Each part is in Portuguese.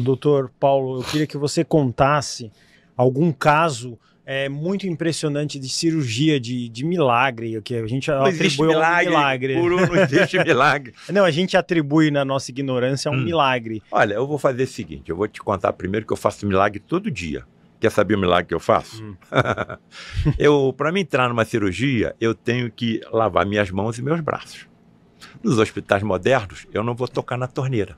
doutor Paulo, eu queria que você contasse algum caso é muito impressionante de cirurgia, de, de milagre, que a gente não atribui milagre, um milagre. Puro, não existe milagre. não, a gente atribui na nossa ignorância um hum. milagre. Olha, eu vou fazer o seguinte, eu vou te contar primeiro que eu faço milagre todo dia. Quer saber o milagre que eu faço? Hum. eu, para me entrar numa cirurgia, eu tenho que lavar minhas mãos e meus braços. Nos hospitais modernos, eu não vou tocar na torneira.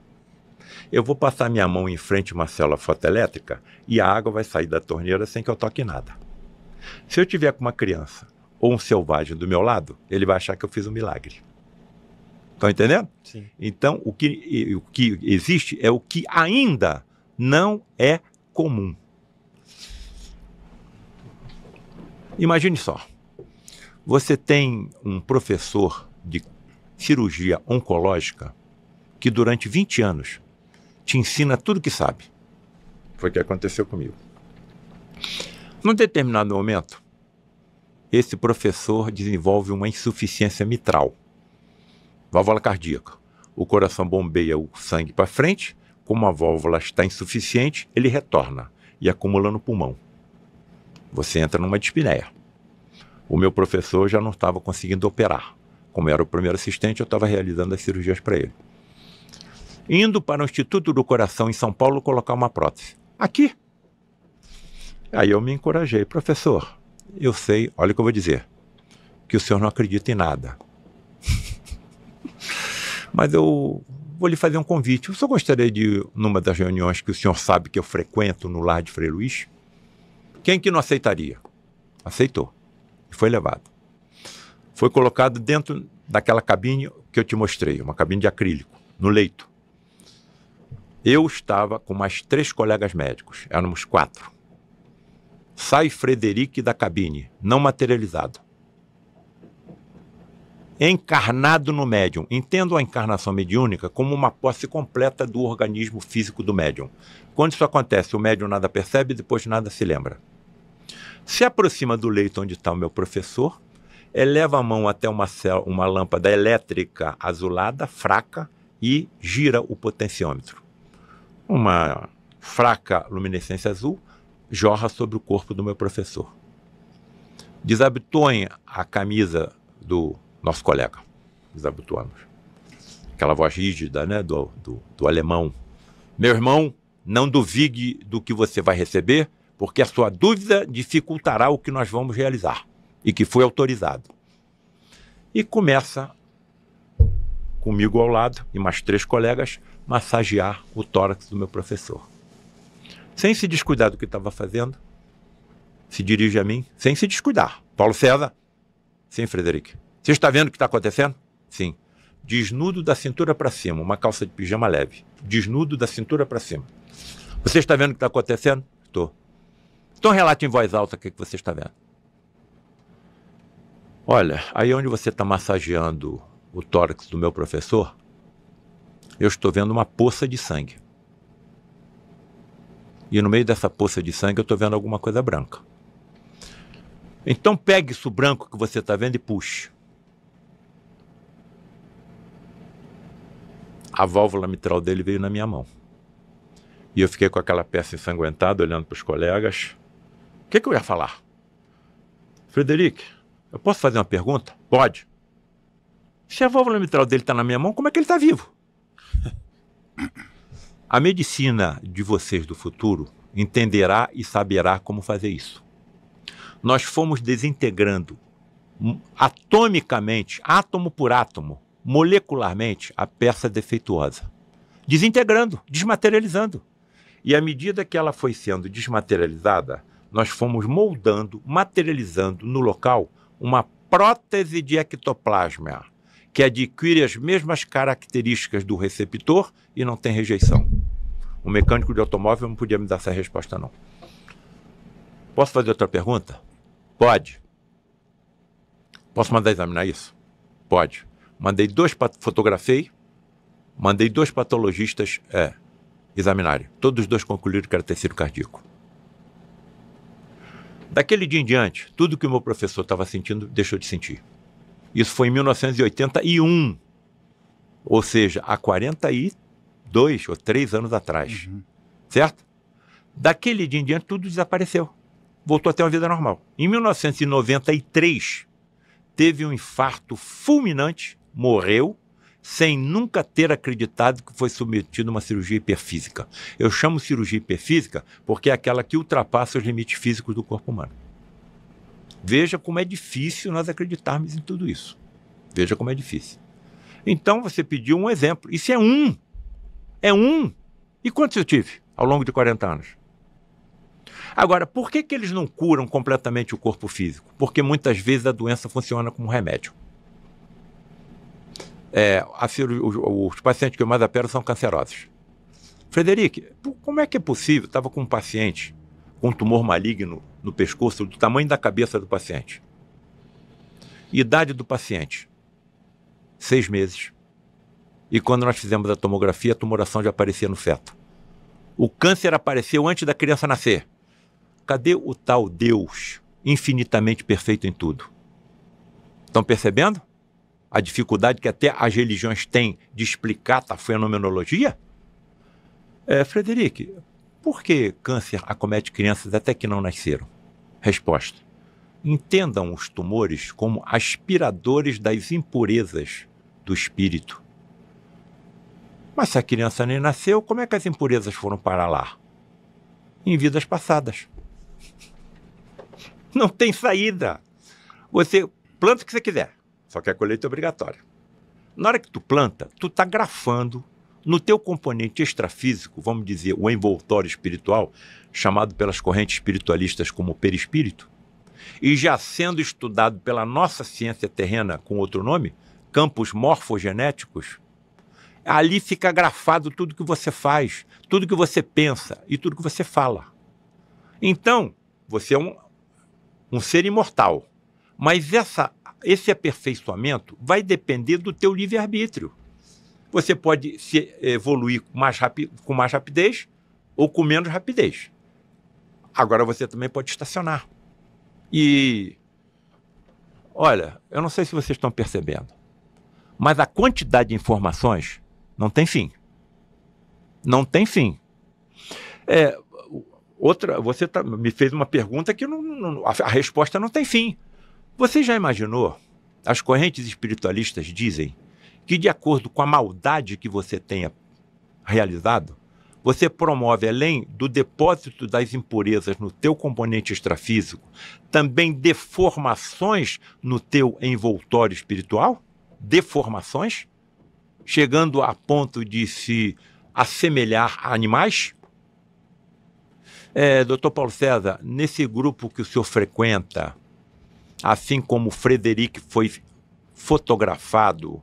Eu vou passar minha mão em frente a uma célula fotoelétrica e a água vai sair da torneira sem que eu toque nada. Se eu tiver com uma criança ou um selvagem do meu lado, ele vai achar que eu fiz um milagre. Estão entendendo? Sim. Então, o que, o que existe é o que ainda não é comum. Imagine só. Você tem um professor de cirurgia oncológica que durante 20 anos te ensina tudo que sabe. Foi o que aconteceu comigo. Num determinado momento, esse professor desenvolve uma insuficiência mitral, válvula cardíaca. O coração bombeia o sangue para frente, como a válvula está insuficiente, ele retorna e acumula no pulmão. Você entra numa dispneia. O meu professor já não estava conseguindo operar. Como era o primeiro assistente, eu estava realizando as cirurgias para ele indo para o Instituto do Coração em São Paulo colocar uma prótese. Aqui. Aí eu me encorajei, professor, eu sei, olha o que eu vou dizer, que o senhor não acredita em nada. Mas eu vou lhe fazer um convite. Eu senhor gostaria de, numa das reuniões que o senhor sabe que eu frequento no lar de Frei Luiz, quem que não aceitaria? Aceitou. E foi levado. Foi colocado dentro daquela cabine que eu te mostrei, uma cabine de acrílico, no leito. Eu estava com mais três colegas médicos, éramos quatro. Sai Frederic da cabine, não materializado. Encarnado no médium. Entendo a encarnação mediúnica como uma posse completa do organismo físico do médium. Quando isso acontece, o médium nada percebe, e depois nada se lembra. Se aproxima do leito onde está o meu professor, eleva a mão até uma, uma lâmpada elétrica azulada, fraca, e gira o potenciômetro uma fraca luminescência azul jorra sobre o corpo do meu professor. Desabotoem a camisa do nosso colega. Desabotoamos. Aquela voz rígida né, do, do, do alemão. Meu irmão, não duvide do que você vai receber, porque a sua dúvida dificultará o que nós vamos realizar e que foi autorizado. E começa comigo ao lado e mais três colegas, massagear o tórax do meu professor. Sem se descuidar do que estava fazendo, se dirige a mim, sem se descuidar. Paulo César? Sim, Frederico. Você está vendo o que está acontecendo? Sim. Desnudo da cintura para cima, uma calça de pijama leve. Desnudo da cintura para cima. Você está vendo o que está acontecendo? Estou. Então relate em voz alta o é que você está vendo. Olha, aí onde você está massageando o tórax do meu professor, eu estou vendo uma poça de sangue. E no meio dessa poça de sangue eu estou vendo alguma coisa branca. Então pegue isso branco que você está vendo e puxe. A válvula mitral dele veio na minha mão. E eu fiquei com aquela peça ensanguentada, olhando para os colegas. O que, que eu ia falar? Frederico, eu posso fazer uma pergunta? Pode. Se a válvula mitral dele está na minha mão, como é que ele está vivo? A medicina de vocês do futuro entenderá e saberá como fazer isso. Nós fomos desintegrando atomicamente, átomo por átomo, molecularmente, a peça defeituosa. Desintegrando, desmaterializando. E à medida que ela foi sendo desmaterializada, nós fomos moldando, materializando no local uma prótese de ectoplasma, que adquire as mesmas características do receptor e não tem rejeição. O mecânico de automóvel não podia me dar essa resposta, não. Posso fazer outra pergunta? Pode. Posso mandar examinar isso? Pode. Mandei dois, fotografei, mandei dois patologistas é, examinarem. Todos os dois concluíram que era tecido cardíaco. Daquele dia em diante, tudo que o meu professor estava sentindo, deixou de sentir. Isso foi em 1981, ou seja, há 42 ou 3 anos atrás. Uhum. Certo? Daquele dia em diante, tudo desapareceu. Voltou até uma vida normal. Em 1993, teve um infarto fulminante, morreu, sem nunca ter acreditado que foi submetido a uma cirurgia hiperfísica. Eu chamo cirurgia hiperfísica porque é aquela que ultrapassa os limites físicos do corpo humano. Veja como é difícil nós acreditarmos em tudo isso. Veja como é difícil. Então você pediu um exemplo. Isso é um. É um. E quantos eu tive ao longo de 40 anos? Agora, por que, que eles não curam completamente o corpo físico? Porque muitas vezes a doença funciona como remédio. É, cirurgia, os, os, pacientes que eu mais aperto são cancerosos. Frederico, como é que é possível? Estava com um paciente com um tumor maligno no pescoço do tamanho da cabeça do paciente. Idade do paciente: seis meses. E quando nós fizemos a tomografia, a tumoração já aparecia no feto. O câncer apareceu antes da criança nascer. Cadê o tal Deus, infinitamente perfeito em tudo? Estão percebendo a dificuldade que até as religiões têm de explicar a fenomenologia? É, Frederic, por que câncer acomete crianças até que não nasceram? Resposta: entendam os tumores como aspiradores das impurezas do espírito. Mas se a criança nem nasceu, como é que as impurezas foram para lá? Em vidas passadas. Não tem saída. Você planta o que você quiser, só que a colheita é obrigatória. Na hora que tu planta, tu está grafando no teu componente extrafísico, vamos dizer, o envoltório espiritual, chamado pelas correntes espiritualistas como perispírito, e já sendo estudado pela nossa ciência terrena com outro nome, campos morfogenéticos, ali fica grafado tudo que você faz, tudo que você pensa e tudo que você fala. Então, você é um, um ser imortal. Mas essa, esse aperfeiçoamento vai depender do teu livre-arbítrio você pode se evoluir com mais, com mais rapidez ou com menos rapidez. Agora você também pode estacionar. E olha, eu não sei se vocês estão percebendo, mas a quantidade de informações não tem fim. Não tem fim. É, outra, você tá, me fez uma pergunta que não, não, a, a resposta não tem fim. Você já imaginou? As correntes espiritualistas dizem que, de acordo com a maldade que você tenha realizado, você promove, além do depósito das impurezas no teu componente extrafísico, também deformações no teu envoltório espiritual? Deformações? Chegando a ponto de se assemelhar a animais? É, Dr. Paulo César, nesse grupo que o senhor frequenta, assim como Frederic foi fotografado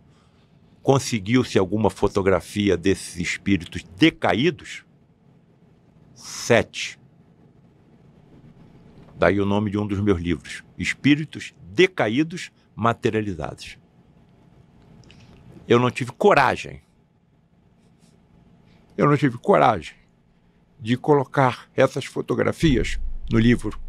Conseguiu-se alguma fotografia desses espíritos decaídos? Sete. Daí o nome de um dos meus livros: Espíritos Decaídos Materializados. Eu não tive coragem. Eu não tive coragem de colocar essas fotografias no livro.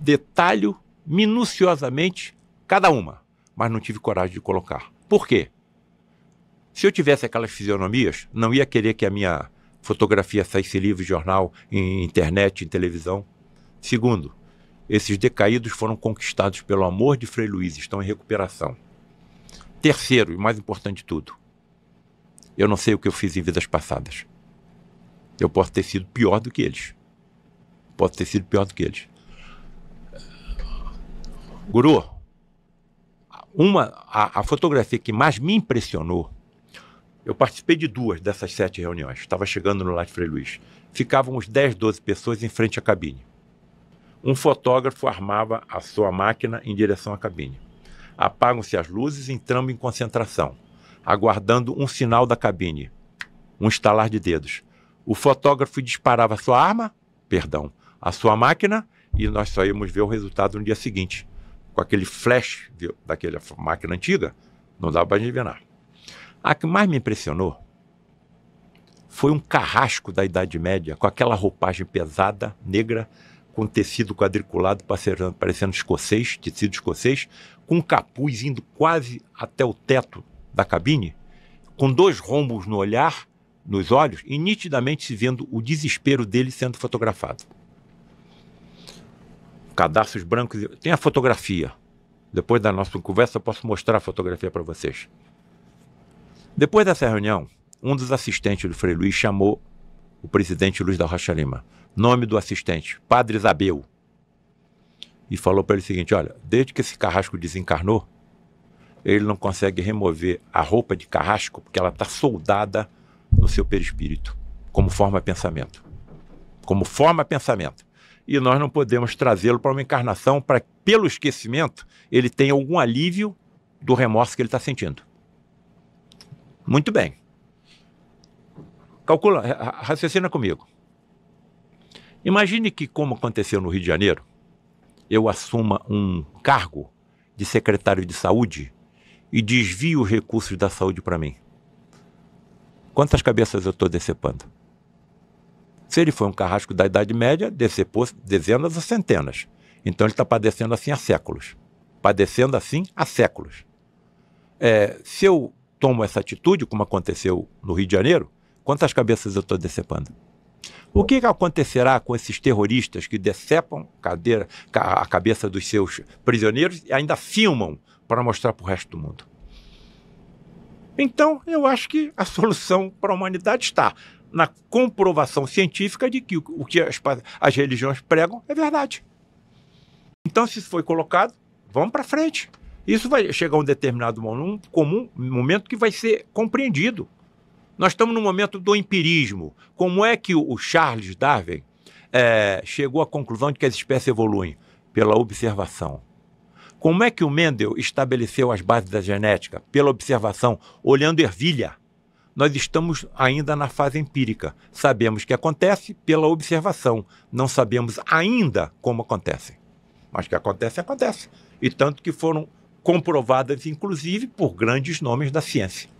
Detalho minuciosamente cada uma, mas não tive coragem de colocar. Por quê? Se eu tivesse aquelas fisionomias, não ia querer que a minha fotografia saísse livre em jornal, em internet, em televisão. Segundo, esses decaídos foram conquistados pelo amor de Frei Luiz, estão em recuperação. Terceiro, e mais importante de tudo, eu não sei o que eu fiz em vidas passadas. Eu posso ter sido pior do que eles. Posso ter sido pior do que eles. Guru, uma a, a, fotografia que mais me impressionou, eu participei de duas dessas sete reuniões. Estava chegando no Lar Frei Luiz. Ficavam uns 10, 12 pessoas em frente à cabine. Um fotógrafo armava a sua máquina em direção à cabine. Apagam-se as luzes entrando entramos em concentração, aguardando um sinal da cabine, um estalar de dedos. O fotógrafo disparava a sua arma, perdão, a sua máquina, e nós só íamos ver o resultado no dia seguinte com aquele flash de, daquela máquina antiga, não dava para adivinhar. A que mais me impressionou foi um carrasco da Idade Média, com aquela roupagem pesada, negra, com tecido quadriculado, parecendo, parecendo escocês, tecido escocês, com um capuz indo quase até o teto da cabine, com dois rombos no olhar, nos olhos, e nitidamente se vendo o desespero dele sendo fotografado cadastros brancos. Tem a fotografia. Depois da nossa conversa, eu posso mostrar a fotografia para vocês. Depois dessa reunião, um dos assistentes do Frei Luiz chamou o presidente Luiz da Rocha Lima. Nome do assistente, Padre Isabel. E falou para ele o seguinte: olha, desde que esse carrasco desencarnou, ele não consegue remover a roupa de carrasco porque ela está soldada no seu perispírito, como forma pensamento. Como forma pensamento e nós não podemos trazê-lo para uma encarnação para, pelo esquecimento, ele tenha algum alívio do remorso que ele está sentindo. Muito bem. Calcula, raciocina comigo. Imagine que, como aconteceu no Rio de Janeiro, eu assuma um cargo de secretário de saúde e desvio os recursos da saúde para mim. Quantas cabeças eu estou decepando? Se ele foi um carrasco da Idade Média, decepou dezenas ou centenas. Então ele está padecendo assim há séculos. Padecendo assim há séculos. É, se eu tomo essa atitude, como aconteceu no Rio de Janeiro, quantas cabeças eu estou decepando? O que, que, acontecerá com esses terroristas que decepam cadeira, a cabeça dos seus prisioneiros e ainda filmam para mostrar para o resto do mundo? Então, eu acho que a solução para a humanidade está na comprovação científica de que o que as, as religiões pregam é verdade. Então, se isso foi colocado, vamos para frente. Isso vai chegar a um determinado momento, comum, momento que vai ser compreendido. Nós estamos no momento do empirismo. Como é que o Charles Darwin é, chegou à conclusão de que as espécies evoluem? Pela observação. Como é que o Mendel estabeleceu as bases da genética? Pela observação, olhando ervilha nós estamos ainda na fase empírica. Sabemos que acontece pela observação, não sabemos ainda como acontece. Mas que acontece, acontece. E tanto que foram comprovadas, inclusive, por grandes nomes da ciência.